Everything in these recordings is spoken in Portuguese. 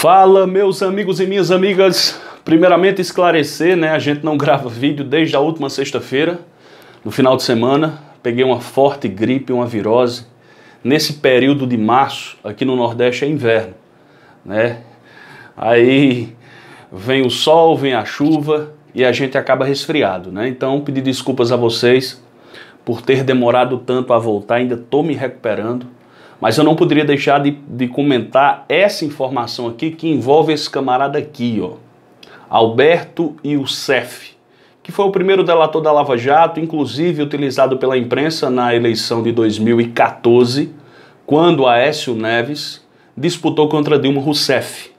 Fala, meus amigos e minhas amigas. Primeiramente, esclarecer, né? A gente não grava vídeo desde a última sexta-feira, no final de semana. Peguei uma forte gripe, uma virose. Nesse período de março, aqui no Nordeste é inverno, né? Aí vem o sol, vem a chuva e a gente acaba resfriado, né? Então, pedir desculpas a vocês por ter demorado tanto a voltar, ainda tô me recuperando. Mas eu não poderia deixar de, de comentar essa informação aqui que envolve esse camarada aqui, ó. Alberto Youssef, que foi o primeiro delator da Lava Jato, inclusive utilizado pela imprensa na eleição de 2014, quando Aécio Neves disputou contra Dilma Rousseff.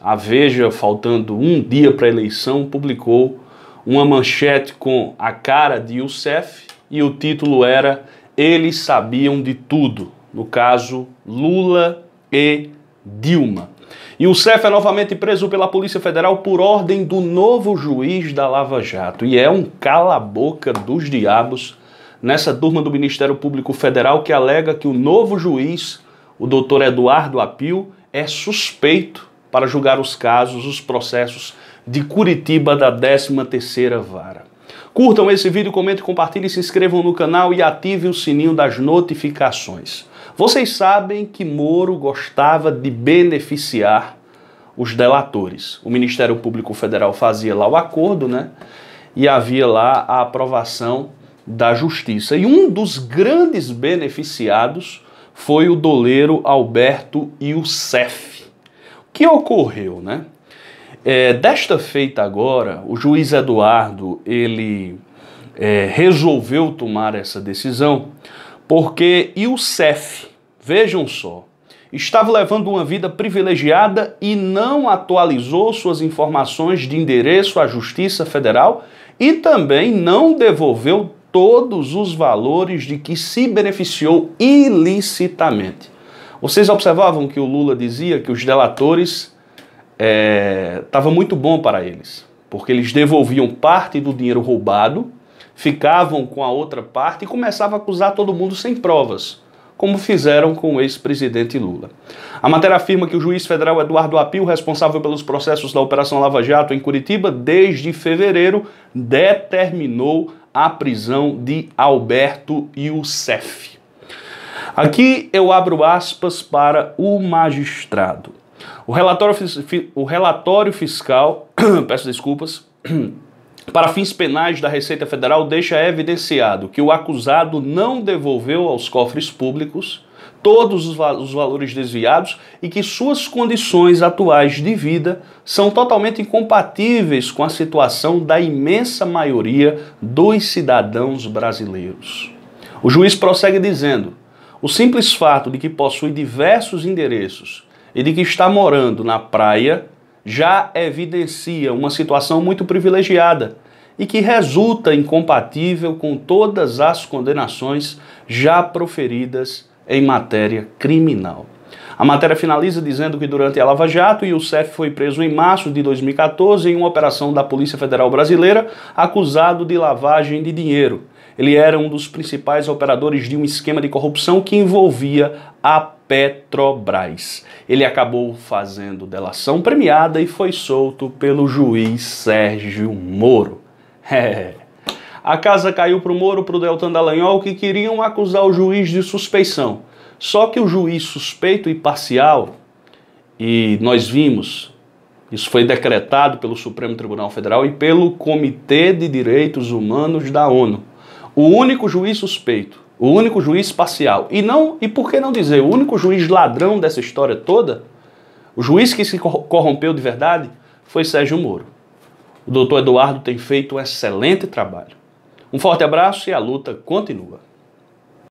A Veja, faltando um dia para a eleição, publicou uma manchete com a cara de Youssef e o título era Eles Sabiam de Tudo no caso Lula e Dilma. E o CEF é novamente preso pela Polícia Federal por ordem do novo juiz da Lava Jato. E é um cala-boca dos diabos nessa turma do Ministério Público Federal que alega que o novo juiz, o doutor Eduardo Apio, é suspeito para julgar os casos, os processos de Curitiba da 13ª Vara. Curtam esse vídeo, comentem, compartilhem, se inscrevam no canal e ativem o sininho das notificações. Vocês sabem que Moro gostava de beneficiar os delatores. O Ministério Público Federal fazia lá o acordo, né? E havia lá a aprovação da justiça. E um dos grandes beneficiados foi o doleiro Alberto Youssef. O que ocorreu, né? É, desta feita agora, o juiz Eduardo, ele é, resolveu tomar essa decisão porque Youssef, Vejam só, estava levando uma vida privilegiada e não atualizou suas informações de endereço à Justiça Federal e também não devolveu todos os valores de que se beneficiou ilicitamente. Vocês observavam que o Lula dizia que os delatores estava é, muito bom para eles, porque eles devolviam parte do dinheiro roubado, ficavam com a outra parte e começavam a acusar todo mundo sem provas como fizeram com o ex-presidente Lula. A matéria afirma que o juiz federal Eduardo Apio, responsável pelos processos da Operação Lava Jato em Curitiba desde fevereiro, determinou a prisão de Alberto Youssef. Aqui eu abro aspas para o magistrado. O relatório, o relatório fiscal, peço desculpas, para fins penais da Receita Federal deixa evidenciado que o acusado não devolveu aos cofres públicos todos os, val os, valores desviados e que suas condições atuais de vida são totalmente incompatíveis com a situação da imensa maioria dos cidadãos brasileiros. O juiz prossegue dizendo: o simples fato de que possui diversos endereços e de que está morando na praia já evidencia uma situação muito privilegiada e que resulta incompatível com todas as condenações já proferidas em matéria criminal. A matéria finaliza dizendo que durante a Lava Jato, Youssef foi preso em março de 2014 em uma operação da Polícia Federal Brasileira, acusado de lavagem de dinheiro. Ele era um dos principais operadores de um esquema de corrupção que envolvia a Petrobras. Ele acabou fazendo delação premiada e foi solto pelo juiz Sérgio Moro. É. A casa caiu para o Moro, para o Deltan Dallagnol, que queriam acusar o juiz de suspeição. Só que o juiz suspeito e parcial, e nós vimos, isso foi decretado pelo Supremo Tribunal Federal e pelo Comitê de Direitos Humanos da ONU o único juiz suspeito, o único juiz parcial E não, e por que não dizer, o único juiz ladrão dessa história toda, o juiz que se corrompeu de verdade, foi Sérgio Moro. O doutor Eduardo tem feito um excelente trabalho. Um forte abraço e a luta continua.